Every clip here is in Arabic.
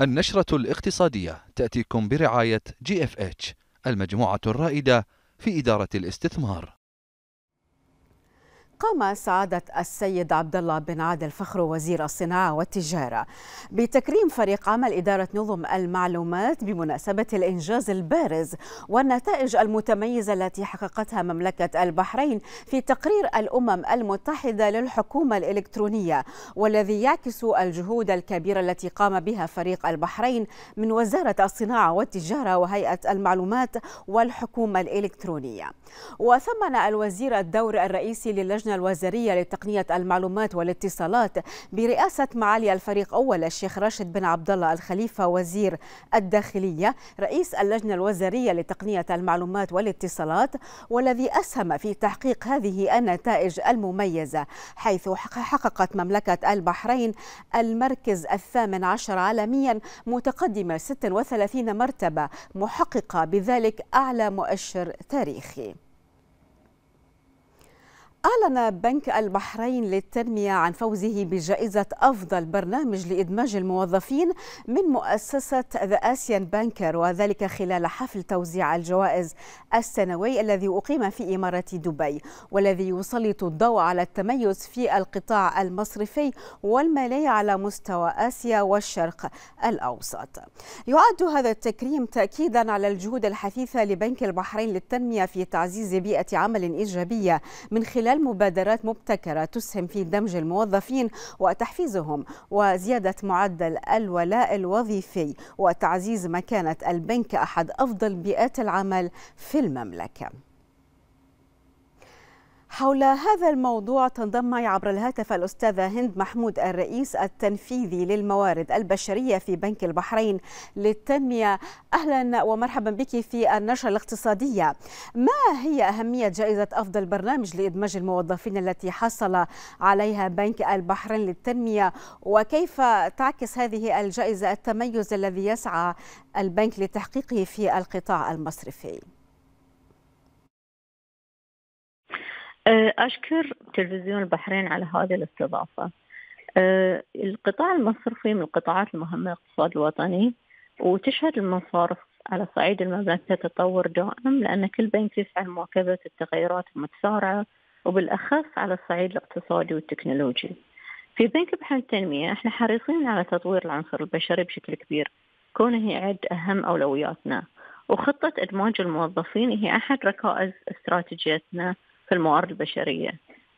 النشرة الاقتصادية تأتيكم برعاية جي اف اتش المجموعة الرائدة في إدارة الاستثمار قام سعادة السيد عبد الله بن عادل فخرو وزير الصناعة والتجارة بتكريم فريق عمل إدارة نظم المعلومات بمناسبة الإنجاز البارز والنتائج المتميزة التي حققتها مملكة البحرين في تقرير الأمم المتحدة للحكومة الإلكترونية والذي يعكس الجهود الكبيرة التي قام بها فريق البحرين من وزارة الصناعة والتجارة وهيئة المعلومات والحكومة الإلكترونية وثمن الوزير الدور الرئيسي للجنة اللجنة الوزارية لتقنية المعلومات والاتصالات برئاسة معالي الفريق أول الشيخ راشد بن عبد الله الخليفة وزير الداخلية رئيس اللجنة الوزارية لتقنية المعلومات والاتصالات والذي أسهم في تحقيق هذه النتائج المميزة حيث حققت مملكة البحرين المركز الثامن عشر عالميا متقدمة 36 مرتبة محققة بذلك أعلى مؤشر تاريخي أعلن بنك البحرين للتنمية عن فوزه بجائزة أفضل برنامج لإدماج الموظفين من مؤسسة ذا آسيان بانكر وذلك خلال حفل توزيع الجوائز السنوي الذي أقيم في إمارة دبي والذي يسلط الضوء على التميز في القطاع المصرفي والمالي على مستوى آسيا والشرق الأوسط. يعد هذا التكريم تأكيدا على الجهود الحثيثة لبنك البحرين للتنمية في تعزيز بيئة عمل إيجابية من خلال خلال مبادرات مبتكرة تسهم في دمج الموظفين وتحفيزهم وزيادة معدل الولاء الوظيفي وتعزيز مكانة البنك أحد أفضل بيئات العمل في المملكة حول هذا الموضوع تنضم معي عبر الهاتف الأستاذة هند محمود الرئيس التنفيذي للموارد البشرية في بنك البحرين للتنمية أهلا ومرحبا بك في النشرة الاقتصادية ما هي أهمية جائزة أفضل برنامج لإدماج الموظفين التي حصل عليها بنك البحرين للتنمية وكيف تعكس هذه الجائزة التميز الذي يسعى البنك لتحقيقه في القطاع المصرفي؟ أه، أشكر تلفزيون البحرين على هذه الاستضافة أه، القطاع المصرفي من القطاعات المهمة للاقتصاد الوطني وتشهد المصارف على صعيد المملكة تطور دائم لأن كل بنك يسعى لمواكبة التغيرات المتسارعة وبالأخص على الصعيد الاقتصادي والتكنولوجي في بنك بحر التنمية احنا حريصين على تطوير العنصر البشري بشكل كبير كونه يعد أهم أولوياتنا وخطة إدماج الموظفين هي أحد ركائز استراتيجيتنا في الموارد البشرية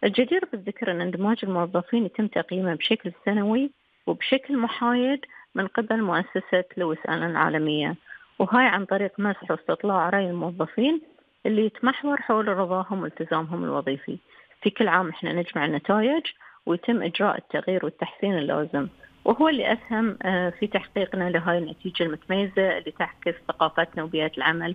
الجدير بالذكر أن اندماج الموظفين يتم تقييمه بشكل سنوي وبشكل محايد من قبل مؤسسة لويس ألن العالمية وهاي عن طريق مسح واستطلاع رأي الموظفين اللي يتمحور حول رضاهم والتزامهم الوظيفي في كل عام احنا نجمع النتائج ويتم إجراء التغيير والتحسين اللازم وهو اللي أسهم آه، في تحقيقنا لهاي النتيجة المتميزة اللي تعكس ثقافتنا وبيئة العمل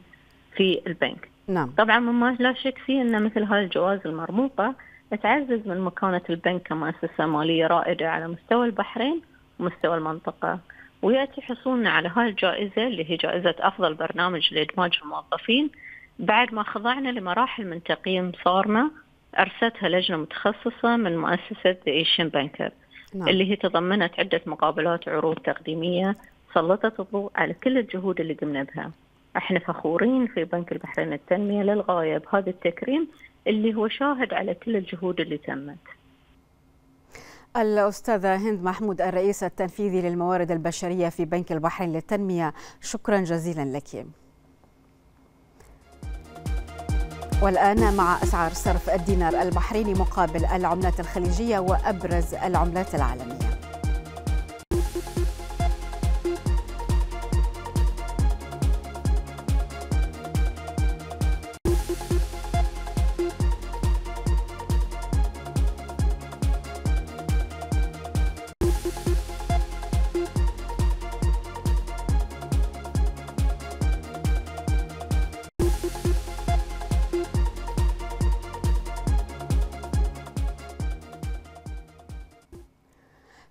في البنك نعم طبعا مما لا شك فيه ان مثل هذه الجواز المرموقه تعزز من مكانه البنك كمؤسسه ماليه رائده على مستوى البحرين ومستوى المنطقه وياتي حصولنا على هذه الجائزه اللي هي جائزه افضل برنامج لادماج الموظفين بعد ما خضعنا لمراحل من تقييم صارمه ارستها لجنه متخصصه من مؤسسه ايشن بانكر نعم. اللي هي تضمنت عده مقابلات عروض تقديميه سلطت الضوء على كل الجهود اللي قمنا بها. احنا فخورين في بنك البحرين للتنميه للغايه بهذا التكريم اللي هو شاهد على كل الجهود اللي تمت. الأستاذة هند محمود الرئيس التنفيذي للموارد البشرية في بنك البحرين للتنمية شكرا جزيلا لك والآن مع أسعار صرف الدينار البحريني مقابل العملات الخليجية وأبرز العملات العالمية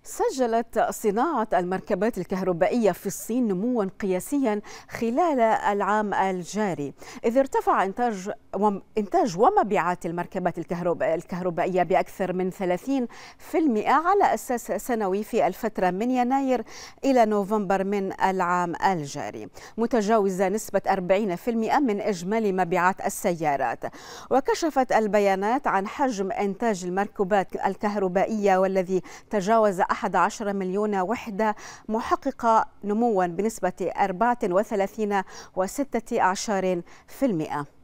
سجلت صناعة المركبات الكهربائية في الصين نموا قياسيا خلال العام الجاري إذ ارتفع إنتاج إنتاج ومبيعات المركبات الكهربائية بأكثر من 30% على أساس سنوي في الفترة من يناير إلى نوفمبر من العام الجاري متجاوزة نسبة 40% من إجمالي مبيعات السيارات وكشفت البيانات عن حجم إنتاج المركبات الكهربائية والذي تجاوز 11 مليون وحدة محققة نموا بنسبة 34.6%